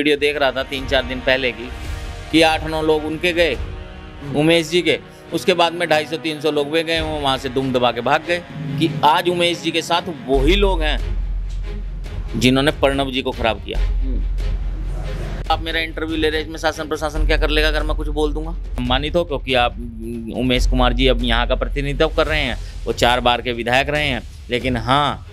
Video देख रहा था तीन चार दिन पहले की कि आठ नौ लोग उनके गए उमेश जी के उसके बाद में ढाई सौ तीन सौ लोग भी गए वो वहाँ से दुम दबा के भाग गए कि आज उमेश जी के साथ वही लोग हैं जिन्होंने प्रणब जी को खराब किया आप मेरा इंटरव्यू ले रहे हैं इसमें शासन प्रशासन क्या कर लेगा अगर मैं कुछ बोल दूंगा सम्मानित हो क्योंकि आप उमेश कुमार जी अब यहाँ का प्रतिनिधित्व कर रहे हैं वो चार बार के विधायक रहे हैं लेकिन हाँ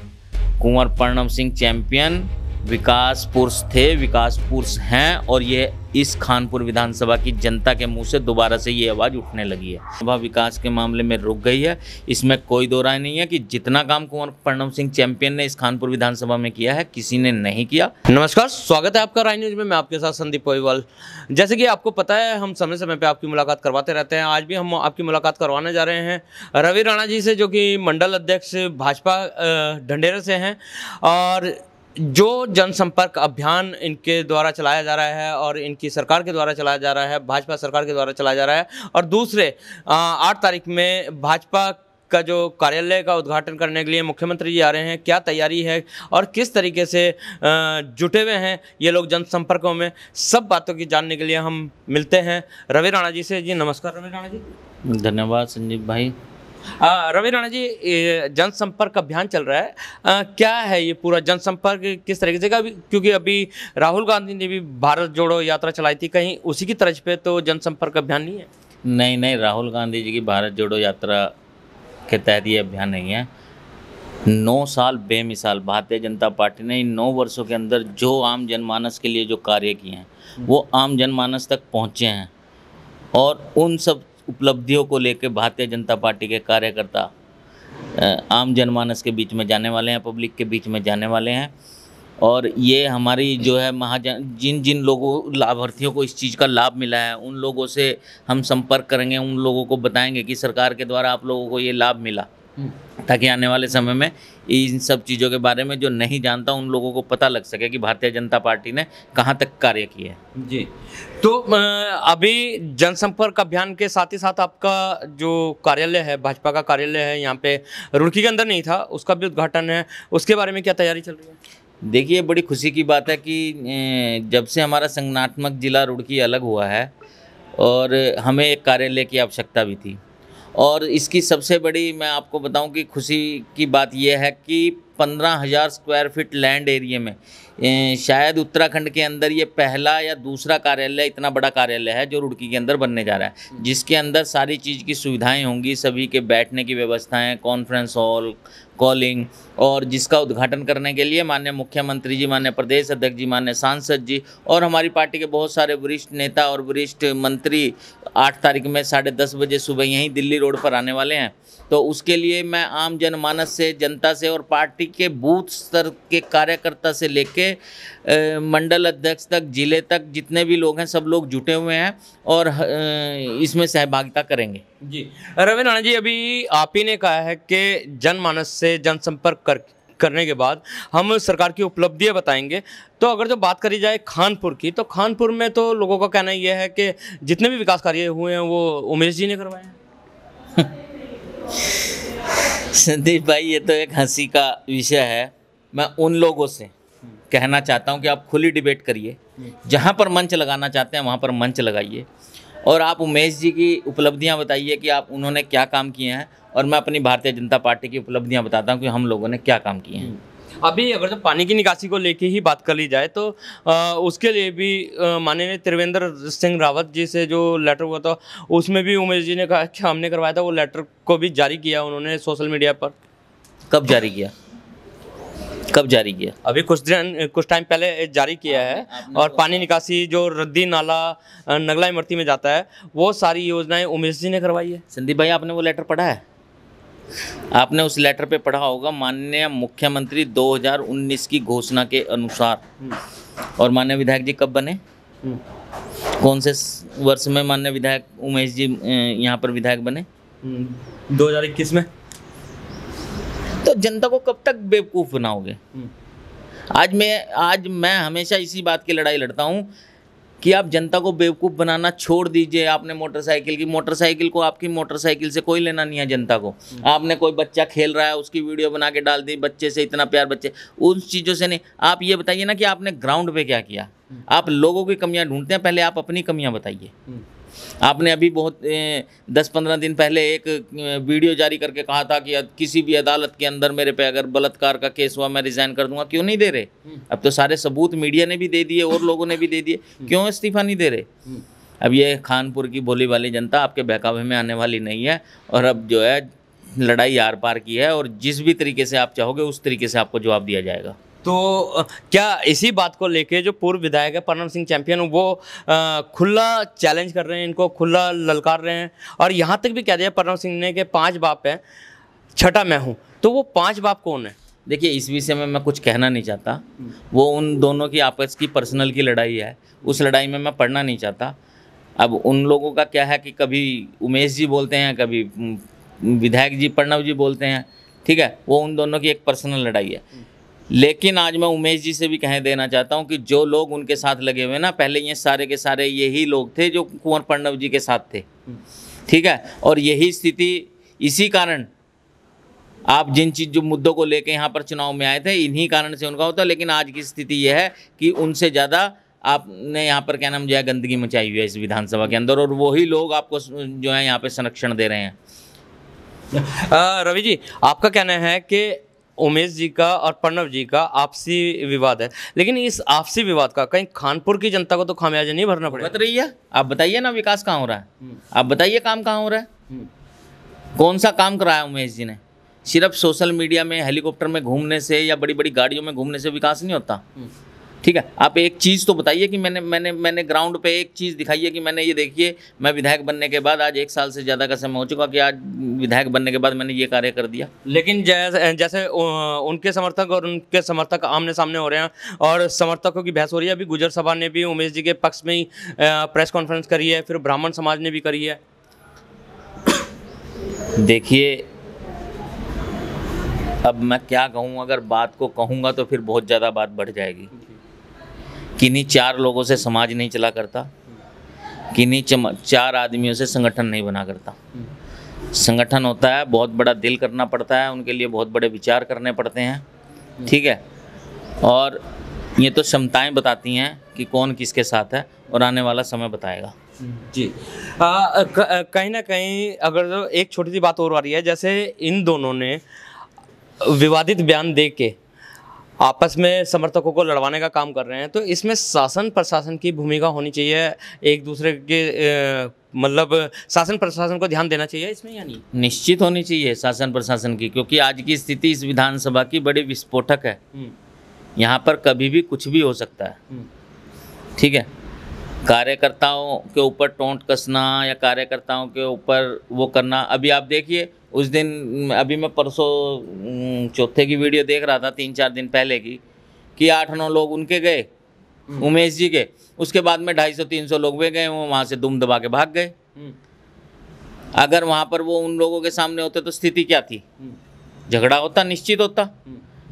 कुंवर प्रणब सिंह चैंपियन विकास पुरुष थे विकास पुरुष हैं और ये इस खानपुर विधानसभा की जनता के मुंह से दोबारा से ये आवाज़ उठने लगी है सभा विकास के मामले में रुक गई है इसमें कोई दो राय नहीं है कि जितना काम कुंवर प्रणव सिंह चैंपियन ने इस खानपुर विधानसभा में किया है किसी ने नहीं किया नमस्कार स्वागत है आपका राय न्यूज में मैं आपके साथ संदीप पोईवाल जैसे कि आपको पता है हम समय समय पर आपकी मुलाकात करवाते रहते हैं आज भी हम आपकी मुलाकात करवाने जा रहे हैं रवि राणा जी से जो कि मंडल अध्यक्ष भाजपा ढंडेरा से हैं और जो जनसंपर्क अभियान इनके द्वारा चलाया जा रहा है और इनकी सरकार के द्वारा चलाया जा रहा है भाजपा सरकार के द्वारा चलाया जा रहा है और दूसरे आठ तारीख में भाजपा का जो कार्यालय का उद्घाटन करने के लिए मुख्यमंत्री जी आ रहे हैं क्या तैयारी है और किस तरीके से जुटे हुए हैं ये लोग जनसंपर्कों में सब बातों की जानने के लिए हम मिलते हैं रवि राणा जी से जी नमस्कार रवि राणा जी धन्यवाद संजीव भाई रवि राणा जी जनसंपर्क अभियान चल रहा है आ, क्या है ये पूरा जनसंपर्क किस तरीके से का क्योंकि अभी राहुल गांधी ने भी भारत जोड़ो यात्रा चलाई थी कहीं उसी की तर्ज पे तो जनसंपर्क अभियान नहीं है नहीं नहीं राहुल गांधी जी की भारत जोड़ो यात्रा के तहत ये अभियान नहीं है नौ साल बेमिसाल भारतीय जनता पार्टी ने इन नौ वर्षों के अंदर जो आम जनमानस के लिए जो कार्य किए हैं वो आम जनमानस तक पहुँचे हैं और उन सब उपलब्धियों को लेकर भारतीय जनता पार्टी के कार्यकर्ता आम जनमानस के बीच में जाने वाले हैं पब्लिक के बीच में जाने वाले हैं और ये हमारी जो है महाजन जिन जिन लोगों लाभार्थियों को इस चीज़ का लाभ मिला है उन लोगों से हम संपर्क करेंगे उन लोगों को बताएंगे कि सरकार के द्वारा आप लोगों को ये लाभ मिला ताकि आने वाले समय में इन सब चीज़ों के बारे में जो नहीं जानता उन लोगों को पता लग सके कि भारतीय जनता पार्टी ने कहाँ तक कार्य किया है जी तो अभी जनसंपर्क अभियान के साथ ही साथ आपका जो कार्यालय है भाजपा का कार्यालय है यहाँ पे रुड़की के अंदर नहीं था उसका भी उद्घाटन है उसके बारे में क्या तैयारी चल रही है देखिए बड़ी खुशी की बात है कि जब से हमारा संगठनात्मक जिला रुड़की अलग हुआ है और हमें एक कार्यालय की आवश्यकता भी थी और इसकी सबसे बड़ी मैं आपको बताऊं कि खुशी की बात यह है कि पंद्रह हज़ार स्क्वायर फीट लैंड एरिए में शायद उत्तराखंड के अंदर ये पहला या दूसरा कार्यालय इतना बड़ा कार्यालय है जो रुड़की के अंदर बनने जा रहा है हम्म। जिसके अंदर सारी चीज़ की सुविधाएं होंगी सभी के बैठने की व्यवस्थाएं कॉन्फ्रेंस हॉल कॉलिंग और जिसका उद्घाटन करने के लिए माननीय मुख्यमंत्री जी माननीय प्रदेश अध्यक्ष जी माननीय सांसद जी और हमारी पार्टी के बहुत सारे वरिष्ठ नेता और वरिष्ठ मंत्री आठ तारीख में साढ़े दस बजे सुबह यहीं दिल्ली रोड पर आने वाले हैं तो उसके लिए मैं आम जनमानस से जनता से और पार्टी के बूथ स्तर के कार्यकर्ता से लेके मंडल अध्यक्ष तक ज़िले तक जितने भी लोग हैं सब लोग जुटे हुए हैं और इसमें सहभागिता करेंगे जी रवि राणा जी अभी आप ही ने कहा है कि जनमानस से जनसंपर्क कर करने के बाद हम सरकार की उपलब्धियां बताएंगे तो अगर जो बात करी जाए खानपुर की तो खानपुर में तो लोगों का कहना यह है कि जितने भी विकास कार्य हुए हैं वो उमेश जी ने करवाए हैं संदीप भाई ये तो एक हंसी का विषय है मैं उन लोगों से कहना चाहता हूँ कि आप खुली डिबेट करिए जहाँ पर मंच लगाना चाहते हैं वहाँ पर मंच लगाइए और आप उमेश जी की उपलब्धियाँ बताइए कि आप उन्होंने क्या काम किए हैं और मैं अपनी भारतीय जनता पार्टी की उपलब्धियाँ बताता हूँ कि हम लोगों ने क्या काम किए हैं हम्म। अभी अगर जब पानी की निकासी को लेके ही बात कर ली जाए तो आ, उसके लिए भी माननीय त्रिवेंद्र सिंह रावत जी से जो लेटर हुआ था उसमें भी उमेश जी ने कहा कि हमने करवाया था वो लेटर को भी जारी किया उन्होंने सोशल मीडिया पर कब जारी किया कब जारी किया अभी कुछ दिन कुछ टाइम पहले जारी किया है और तो पानी निकासी जो रद्दी नाला नगला इमरती में जाता है वो सारी योजनाएं उमेश जी ने करवाई है संदीप भाई आपने वो लेटर पढ़ा है आपने उस लेटर पे पढ़ा होगा माननीय मुख्यमंत्री 2019 की घोषणा के अनुसार हम्म। और माननीय विधायक जी कब बने हम्म। कौन से वर्ष में माननीय विधायक उमेश जी यहाँ पर विधायक बने हम्म। दो में तो जनता को कब तक बेवकूफ़ बनाओगे हम्म। आज मैं आज मैं हमेशा इसी बात की लड़ाई लड़ता हूँ कि आप जनता को बेवकूफ़ बनाना छोड़ दीजिए आपने मोटरसाइकिल की मोटरसाइकिल को आपकी मोटरसाइकिल से कोई लेना नहीं है जनता को हम्म। आपने कोई बच्चा खेल रहा है उसकी वीडियो बना के डाल दी बच्चे से इतना प्यार बच्चे उन चीज़ों से नहीं आप ये बताइए ना कि आपने ग्राउंड पे क्या किया हम्म। आप लोगों की कमियां ढूंढते हैं पहले आप अपनी कमियां बताइए आपने अभी बहुत दस पंद्रह दिन पहले एक वीडियो जारी करके कहा था कि किसी भी अदालत के अंदर मेरे पे अगर बलात्कार का केस हुआ मैं रिज़ाइन कर दूंगा क्यों नहीं दे रहे हम्म। अब तो सारे सबूत मीडिया ने भी दे दिए और लोगों ने भी दे दिए हम्म। क्यों इस्तीफा नहीं दे रहे हम्म। अब ये खानपुर की बोली वाली जनता आपके बहकावे में आने वाली नहीं है और अब जो है लड़ाई आर पार की है और जिस भी तरीके से आप चाहोगे उस तरीके से आपको जवाब दिया जाएगा तो क्या इसी बात को लेके जो पूर्व विधायक है परम सिंह चैंपियन वो खुला चैलेंज कर रहे हैं इनको खुला ललकार रहे हैं और यहाँ तक भी कह दिया परम सिंह ने कि पांच बाप हैं छठा मैं हूँ तो वो पांच बाप कौन है देखिए इस विषय में मैं कुछ कहना नहीं चाहता वो उन दोनों की आपस की पर्सनल की लड़ाई है उस लड़ाई में मैं पढ़ना नहीं चाहता अब उन लोगों का क्या है कि कभी उमेश जी बोलते हैं कभी विधायक जी प्रणव जी बोलते हैं ठीक है वो उन दोनों की एक पर्सनल लड़ाई है लेकिन आज मैं उमेश जी से भी कह देना चाहता हूँ कि जो लोग उनके साथ लगे हुए ना पहले ये सारे के सारे यही लोग थे जो कुंवर पंडव जी के साथ थे ठीक है और यही स्थिति इसी कारण आप जिन चीज जो मुद्दों को लेके यहाँ पर चुनाव में आए थे इन्हीं कारण से उनका होता लेकिन आज की स्थिति यह है कि उनसे ज़्यादा आपने यहाँ पर क्या नाम जो है गंदगी मचाई हुई है इस विधानसभा के अंदर और वही लोग आपको जो है यहाँ पे संरक्षण दे रहे हैं रवि जी आपका कहना है कि उमेश जी का और प्रणव जी का आपसी विवाद है लेकिन इस आपसी विवाद का कहीं खानपुर की जनता को तो खामियाजा नहीं भरना पड़ेगा बत रही है आप बताइए ना विकास कहाँ हो रहा है हम्म। आप बताइए काम कहाँ हो रहा है हम्म। कौन सा काम कराया उमेश जी ने सिर्फ सोशल मीडिया में हेलीकॉप्टर में घूमने से या बड़ी बड़ी गाड़ियों में घूमने से विकास नहीं होता हम्म। ठीक है आप एक चीज़ तो बताइए कि मैंने मैंने मैंने ग्राउंड पे एक चीज़ दिखाई है कि मैंने ये देखिए मैं विधायक बनने के बाद आज एक साल से ज़्यादा का समय हो चुका कि आज विधायक बनने के बाद मैंने ये कार्य कर दिया लेकिन जैसे जैसे उनके समर्थक और उनके समर्थक आमने सामने हो रहे हैं और समर्थकों की बहस हो रही है अभी गुजर सभा ने भी उमेश जी के पक्ष में ही प्रेस कॉन्फ्रेंस करी है फिर ब्राह्मण समाज ने भी करी है देखिए अब मैं क्या कहूँ अगर बात को कहूँगा तो फिर बहुत ज़्यादा बात बढ़ जाएगी किन्हीं चार लोगों से समाज नहीं चला करता किन्हीं चार आदमियों से संगठन नहीं बना करता संगठन होता है बहुत बड़ा दिल करना पड़ता है उनके लिए बहुत बड़े विचार करने पड़ते हैं ठीक है और ये तो क्षमताएं बताती हैं कि कौन किसके साथ है और आने वाला समय बताएगा जी कहीं ना कहीं अगर एक छोटी सी बात और आ रही है जैसे इन दोनों ने विवादित बयान दे के आपस में समर्थकों को लड़वाने का काम कर रहे हैं तो इसमें शासन प्रशासन की भूमिका होनी चाहिए एक दूसरे के मतलब शासन प्रशासन को ध्यान देना चाहिए इसमें या नहीं निश्चित होनी चाहिए शासन प्रशासन की क्योंकि आज की स्थिति इस विधानसभा की बड़ी विस्फोटक है हम्म। यहाँ पर कभी भी कुछ भी हो सकता है हम्म। ठीक है कार्यकर्ताओं के ऊपर टोंट कसना या कार्यकर्ताओं के ऊपर वो करना अभी आप देखिए उस दिन अभी मैं परसों चौथे की वीडियो देख रहा था तीन चार दिन पहले की कि आठ नौ लोग उनके गए हम्म। उमेश जी के उसके बाद में ढाई सौ तीन सौ लोग भी गए वो वहाँ से दुम दबा के भाग गए हम्म। अगर वहाँ पर वो उन लोगों के सामने होते तो स्थिति क्या थी हम्म। झगड़ा होता निश्चित होता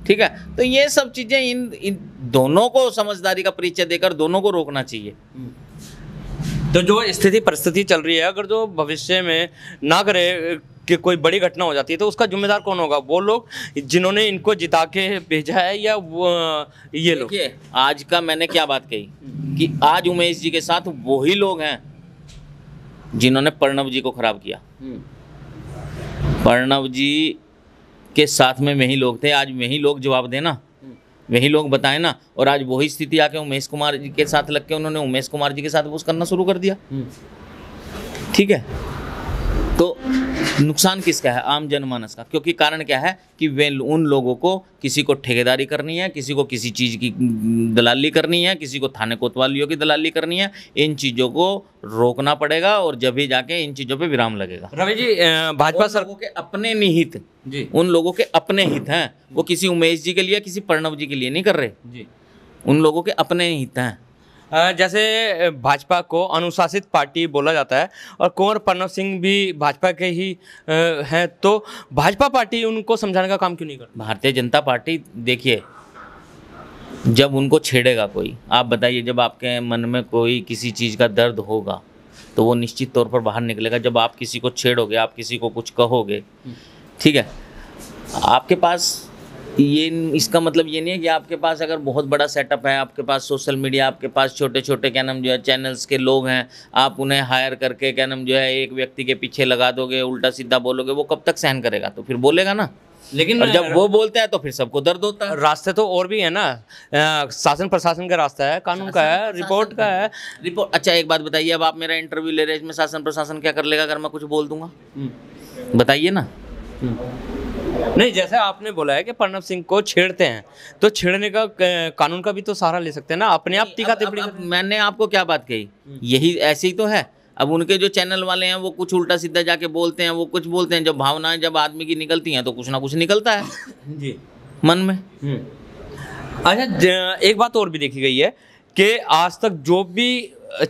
ठीक है तो ये सब चीज़ें इन इन दोनों को समझदारी का परिचय देकर दोनों को रोकना चाहिए तो जो स्थिति परिस्थिति चल रही है अगर जो भविष्य में ना करे कि कोई बड़ी घटना हो जाती है तो उसका जिम्मेदार कौन होगा वो लोग जिन्होंने इनको जिता के भेजा है या वो ये लोग आज का मैंने क्या बात कही कि आज उमेश जी के साथ वही लोग हैं जिन्होंने प्रणव जी को खराब किया हम्म। प्रणव जी के साथ में वही लोग थे आज वही लोग जवाब देना हम्म। वही लोग बताए ना और आज वही स्थिति आके उमेश कुमार जी के साथ लग के उन्होंने उमेश कुमार जी के साथ वो करना शुरू कर दिया हम्म। ठीक है तो नुकसान किसका है आम जनमानस का क्योंकि कारण क्या है कि वे उन लोगों को किसी को ठेकेदारी करनी है किसी को किसी चीज़ की दलाली करनी है किसी को थाने कोतवालियों की दलाली करनी है इन चीज़ों को रोकना पड़ेगा और जब भी जाके इन चीज़ों पे विराम लगेगा रवि जी भाजपा सर के अपने निहित जी उन लोगों के अपने हित हैं वो किसी उमेश जी के लिए किसी प्रणव जी के लिए नहीं कर रहे जी उन लोगों के अपने हित हैं जैसे भाजपा को अनुशासित पार्टी बोला जाता है और कुंवर प्रणव सिंह भी भाजपा के ही हैं तो भाजपा पार्टी उनको समझाने का काम क्यों नहीं करती भारतीय जनता पार्टी देखिए जब उनको छेड़ेगा कोई आप बताइए जब आपके मन में कोई किसी चीज़ का दर्द होगा तो वो निश्चित तौर पर बाहर निकलेगा जब आप किसी को छेड़ोगे आप किसी को कुछ कहोगे हम्म। ठीक है आपके पास ये इसका मतलब ये नहीं है कि आपके पास अगर बहुत बड़ा सेटअप है आपके पास सोशल मीडिया आपके पास छोटे छोटे क्या नाम जो है चैनल्स के लोग हैं आप उन्हें हायर करके क्या नाम जो है एक व्यक्ति के पीछे लगा दोगे उल्टा सीधा बोलोगे वो कब तक सहन करेगा तो फिर बोलेगा ना लेकिन और जब वो बोलता है तो फिर सबको दर्द होता है रास्ते तो और भी है ना शासन प्रशासन का रास्ता है कानून का है रिपोर्ट का है रिपोर्ट अच्छा एक बात बताइए अब आप मेरा इंटरव्यू ले रहे हैं इसमें शासन प्रशासन क्या कर लेगा अगर मैं कुछ बोल दूंगा हम्म। बताइए ना हम्म। नहीं जैसे आपने बोला है कि प्रणब सिंह को छेड़ते हैं तो छेड़ने का कानून का भी तो सहारा ले सकते हैं ना अपने आप टीका टिप्पणी मैंने आपको क्या बात कही हम्म। यही ऐसी तो है अब उनके जो चैनल वाले हैं वो कुछ उल्टा सीधा जाके बोलते हैं वो कुछ बोलते हैं जब भावनाएं जब आदमी की निकलती हैं तो कुछ ना कुछ निकलता है जी मन में हम्म। अच्छा एक बात और भी देखी गई है कि आज तक जो भी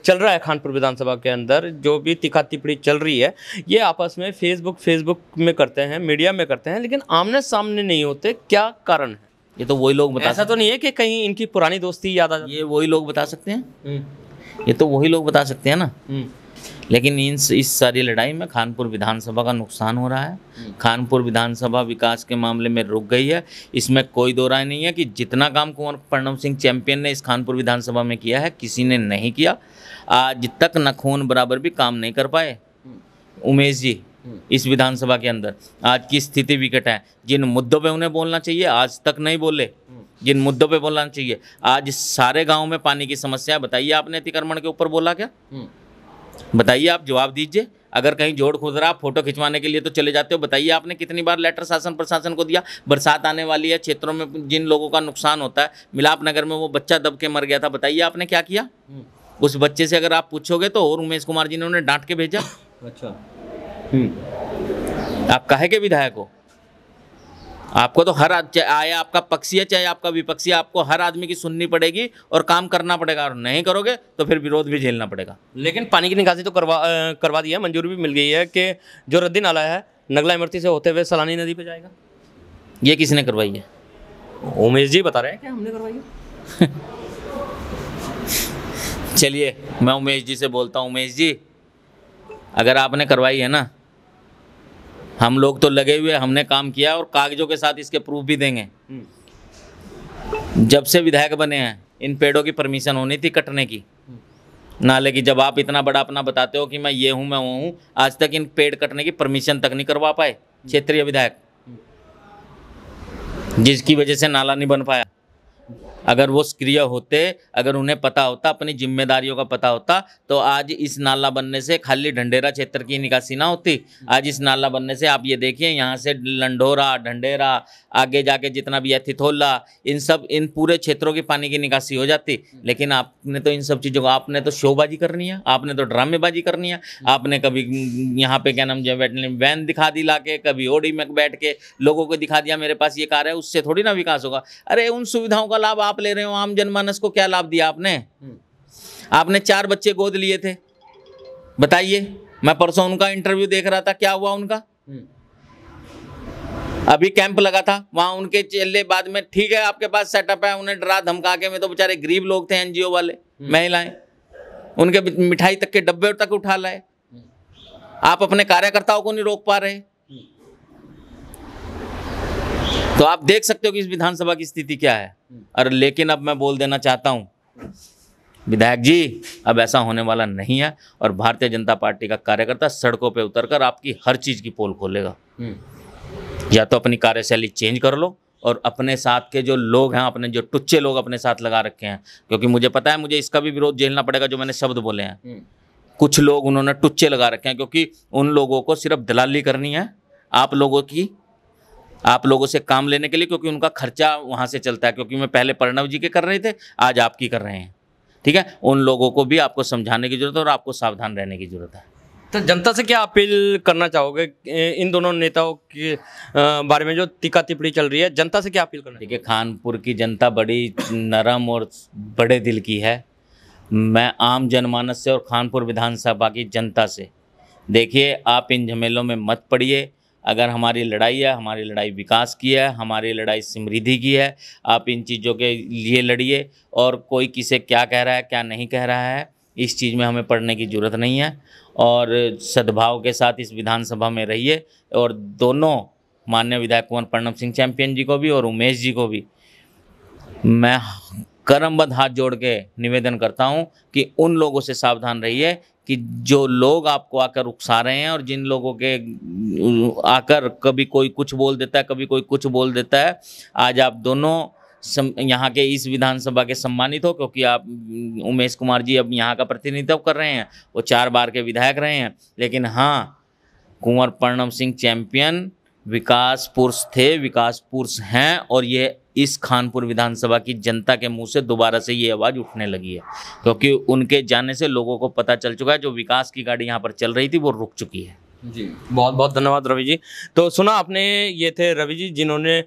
चल रहा है खानपुर विधानसभा के अंदर जो भी तिखा तिपड़ी चल रही है ये आपस में फेसबुक फेसबुक में करते हैं मीडिया में करते हैं लेकिन आमने सामने नहीं होते क्या कारण है ये तो वही लोग बता ऐसा तो नहीं है कि कहीं इनकी पुरानी दोस्ती याद आ जाए ये वही लोग बता सकते हैं हम्म। ये तो वही लोग बता सकते हैं ना हम्म। लेकिन इन इस सारी लड़ाई में खानपुर विधानसभा का नुकसान हो रहा है हम्म। खानपुर विधानसभा विकास के मामले में रुक गई है इसमें कोई दो राय नहीं है कि जितना काम कुंवर प्रणव सिंह चैंपियन ने इस खानपुर विधानसभा में किया है किसी ने नहीं किया आज तक नखून बराबर भी काम नहीं कर पाए हम्म। उमेश जी हम्म। इस विधानसभा के अंदर आज की स्थिति विकट है जिन मुद्दों पर उन्हें बोलना चाहिए आज तक नहीं बोले जिन मुद्दों पर बोलना चाहिए आज सारे गाँव में पानी की समस्या बताइए आपने अतिक्रमण के ऊपर बोला क्या बताइए आप जवाब दीजिए अगर कहीं जोड़ खुदरा आप फोटो खिंचवाने के लिए तो चले जाते हो बताइए आपने कितनी बार लेटर शासन प्रशासन को दिया बरसात आने वाली है क्षेत्रों में जिन लोगों का नुकसान होता है मिलाप नगर में वो बच्चा दब के मर गया था बताइए आपने क्या किया हम्म। उस बच्चे से अगर आप पूछोगे तो और उमेश कुमार जी ने उन्हें डांट के भेजा अच्छा आप कहे के विधायक हो आपको तो हर आए आपका पक्षी है चाहे आपका विपक्षी आपको हर आदमी की सुननी पड़ेगी और काम करना पड़ेगा और नहीं करोगे तो फिर विरोध भी झेलना पड़ेगा लेकिन पानी की निकासी तो करवा आ, करवा दी है मंजूरी भी मिल गई है कि जो रद्दी नाला है नगला इमरती से होते हुए सलानी नदी पर जाएगा ये किसने करवाई है उमेश जी बता रहे हैं क्या हमने करवाई है चलिए मैं उमेश जी से बोलता हूँ उमेश जी अगर आपने करवाई है ना हम लोग तो लगे हुए हमने काम किया और कागजों के साथ इसके प्रूफ भी देंगे हम्म। जब से विधायक बने हैं इन पेड़ों की परमिशन होनी थी कटने की नाले की जब आप इतना बड़ा अपना बताते हो कि मैं ये हूँ मैं वो हूँ आज तक इन पेड़ कटने की परमिशन तक नहीं करवा पाए क्षेत्रीय विधायक हम्म। जिसकी वजह से नाला नहीं बन पाया अगर वो सक्रिय होते अगर उन्हें पता होता अपनी जिम्मेदारियों का पता होता तो आज इस नाला बनने से खाली ढंडेरा क्षेत्र की निकासी ना होती आज इस नाला बनने से आप ये देखिए यहाँ से लंडोरा ढंडेरा आगे जाके जितना भी एथिथोला इन सब इन पूरे क्षेत्रों की पानी की निकासी हो जाती लेकिन आपने तो इन सब चीज़ों को आपने तो शोबाजी करनी है आपने तो ड्रामेबाजी करनी है आपने कभी यहाँ पे क्या नाम जो बैठने वैन दिखा दी ला कभी ओडी में बैठ के लोगों को दिखा दिया मेरे पास ये कार है उससे थोड़ी ना विकास होगा अरे उन सुविधाओं का का लाभ आप ले रहे हो आम जनमानस को क्या लाभ दिया आपने हम्म। आपने चार बच्चे गोद लिए थे बताइए मैं परसों उनका इंटरव्यू देख रहा था क्या हुआ उनका हम्म। अभी कैंप लगा था वहां उनके चेले बाद में ठीक है आपके पास सेटअप है उन्हें डरा धमका के में तो बेचारे गरीब लोग थे एनजीओ वाले महिलाएं हम्म। उनके मिठाई तक के डब्बे तक उठा लाए आप अपने कार्यकर्ताओं को नहीं रोक पा रहे तो आप देख सकते हो कि इस विधानसभा की स्थिति क्या है और हम्म। लेकिन अब मैं बोल देना चाहता हूँ विधायक जी अब ऐसा होने वाला नहीं है और भारतीय जनता पार्टी का कार्यकर्ता सड़कों पे उतरकर आपकी हर चीज़ की पोल खोलेगा हम्म। या तो अपनी कार्यशैली चेंज कर लो और अपने साथ के जो लोग हैं अपने जो टुच्चे लोग अपने साथ लगा रखे हैं क्योंकि मुझे पता है मुझे इसका भी विरोध झेलना पड़ेगा जो मैंने शब्द बोले हैं हम्म। कुछ लोग उन्होंने टुच्चे लगा रखे हैं क्योंकि उन लोगों को सिर्फ दलाली करनी है आप लोगों की आप लोगों से काम लेने के लिए क्योंकि उनका खर्चा वहाँ से चलता है क्योंकि मैं पहले प्रणव जी के कर रहे थे आज आपकी कर रहे हैं ठीक है उन लोगों को भी आपको समझाने की जरूरत है और आपको सावधान रहने की जरूरत है तो जनता से क्या अपील करना चाहोगे इन दोनों नेताओं के बारे में जो तिका तिपड़ी चल रही है जनता से क्या अपील करना है खानपुर की जनता बड़ी नरम और बड़े दिल की है मैं आम जनमानस से और खानपुर विधानसभा की जनता से देखिए आप इन झमेलों में मत पड़िए अगर हमारी लड़ाई है हमारी लड़ाई विकास की है हमारी लड़ाई समृद्धि की है आप इन चीज़ों के लिए लड़िए और कोई किसे क्या कह रहा है क्या नहीं कह रहा है इस चीज़ में हमें पढ़ने की ज़रूरत नहीं है और सद्भाव के साथ इस विधानसभा में रहिए और दोनों मान्य विधायक कुंवर प्रणब सिंह चैंपियन जी को भी और उमेश जी को भी मैं करमबद्ध हाथ जोड़ के निवेदन करता हूँ कि उन लोगों से सावधान रहिए कि जो लोग आपको आकर उकसा रहे हैं और जिन लोगों के आकर कभी कोई कुछ बोल देता है कभी कोई कुछ बोल देता है आज आप दोनों यहाँ के इस विधानसभा के सम्मानित हो क्योंकि आप उमेश कुमार जी अब यहाँ का प्रतिनिधित्व कर रहे हैं वो चार बार के विधायक रहे हैं लेकिन हाँ कुंवर प्रणम सिंह चैंपियन विकास पुरुष थे विकास पुरुष हैं और ये इस खानपुर विधानसभा की जनता के मुंह से दोबारा से ये आवाज़ उठने लगी है क्योंकि उनके जाने से लोगों को पता चल चुका है जो विकास की गाड़ी यहाँ पर चल रही थी वो रुक चुकी है जी बहुत बहुत धन्यवाद रवि जी तो सुना आपने ये थे रवि जी जिन्होंने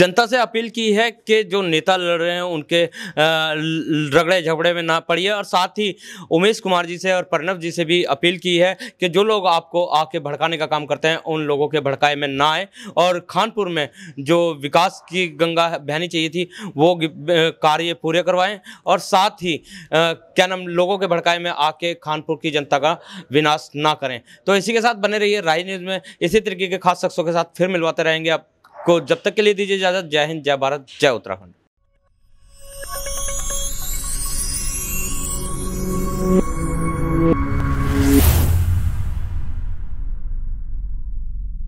जनता से अपील की है कि जो नेता लड़ रहे हैं उनके रगड़े झगड़े में ना पड़िए और साथ ही उमेश कुमार जी से और प्रणव जी से भी अपील की है कि जो लोग आपको आके भड़काने का काम करते हैं उन लोगों के भड़काए में ना आए और खानपुर में जो विकास की गंगा बहनी चाहिए थी वो कार्य पूरे करवाएं और साथ ही क्या नाम लोगों के भड़काए में आके खानपुर की जनता का विनाश ना करें तो इसी के साथ बने रहिए राय न्यूज़ में इसी तरीके के खास शख्सों के साथ फिर मिलवाते रहेंगे आप को जब तक के लिए दीजिए इजाजत जय हिंद जय भारत जय उत्तराखंड Thank you.